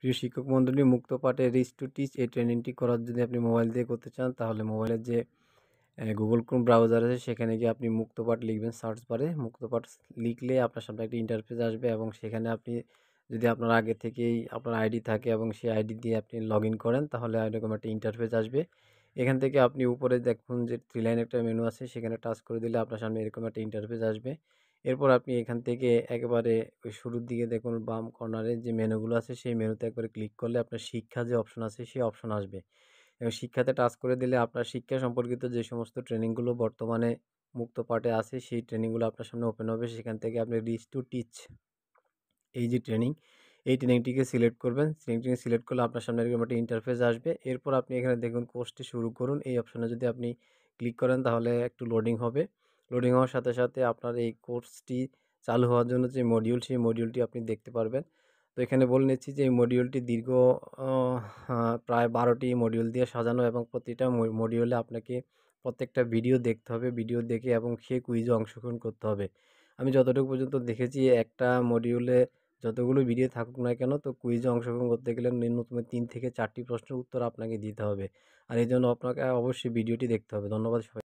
প্রিয় শিক্ষক মণ্ডলী মুক্ত পাঠে রিস টু টিচ এই ট্রেনিংটি করার যদি আপনি মোবাইল দিয়ে করতে চান তাহলে মোবাইলের যে গুগল ক্রোম ব্রাউজার আছে সেখানে গিয়ে আপনি মুক্ত পাঠ লিখবেন সার্চ বারে মুক্ত পাঠ লিখলে আপনার সামনে একটি ইন্টারফেস আসবে এবং সেখানে আপনি যদি আপনার আগে থেকেই আপনার আইডি থাকে এবং সেই আইডি দিয়ে আপনি লগ করেন তাহলে এরকম একটা ইন্টারফেস আসবে এখান থেকে আপনি উপরে দেখুন যে থ্রি লাইন একটা মেনু আছে সেখানে টাচ করে দিলে আপনার সামনে এরকম একটা ইন্টারফেস আসবে এরপর আপনি এখান থেকে একেবারে ওই শুরুর দিকে দেখুন বাম কর্নারে যে মেনুগুলো আছে সেই মেনুতে একবারে ক্লিক করলে আপনার শিক্ষা যে অপশন আছে সেই অপশন আসবে এবং শিক্ষাতে টাচ করে দিলে আপনার শিক্ষা সম্পর্কিত যে সমস্ত ট্রেনিংগুলো বর্তমানে মুক্ত পাঠে আছে সেই ট্রেনিংগুলো আপনার সামনে ওপেন হবে সেখান থেকে আপনি রিচ টু টিচ এই যে ট্রেনিং এই ট্রেনিংটিকে সিলেক্ট করবেন ট্রেনিংটি সিলেক্ট করলে আপনার সামনে এরকম একটা ইন্টারফেস আসবে এরপর আপনি এখানে দেখুন কোর্সটি শুরু করুন এই অপশনে যদি আপনি ক্লিক করেন তাহলে একটু লোডিং হবে লোডিং হওয়ার সাথে সাথে আপনার এই কোর্সটি চালু হওয়ার জন্য যে মডিউল সেই মডিউলটি আপনি দেখতে পারবেন তো এখানে বলে নিচ্ছি যে এই মডিউলটি দীর্ঘ হ্যাঁ, প্রায় বারোটি মডিউল দিয়ে সাজানো এবং প্রতিটা মডিউলে আপনাকে প্রত্যেকটা ভিডিও দেখতে হবে ভিডিও দেখে এবং সে কুইজে অংশগ্রহণ করতে হবে আমি যতটুকু পর্যন্ত দেখেছি একটা মডিউলে যতগুলো ভিডিও থাকুক না কেন তো কুইজে অংশগ্রহণ করতে গেলে ন্যূনতম তিন থেকে চারটি প্রশ্নের উত্তর আপনাকে দিতে হবে আর এই জন্য আপনাকে অবশ্যই ভিডিওটি দেখতে হবে ধন্যবাদ সবাই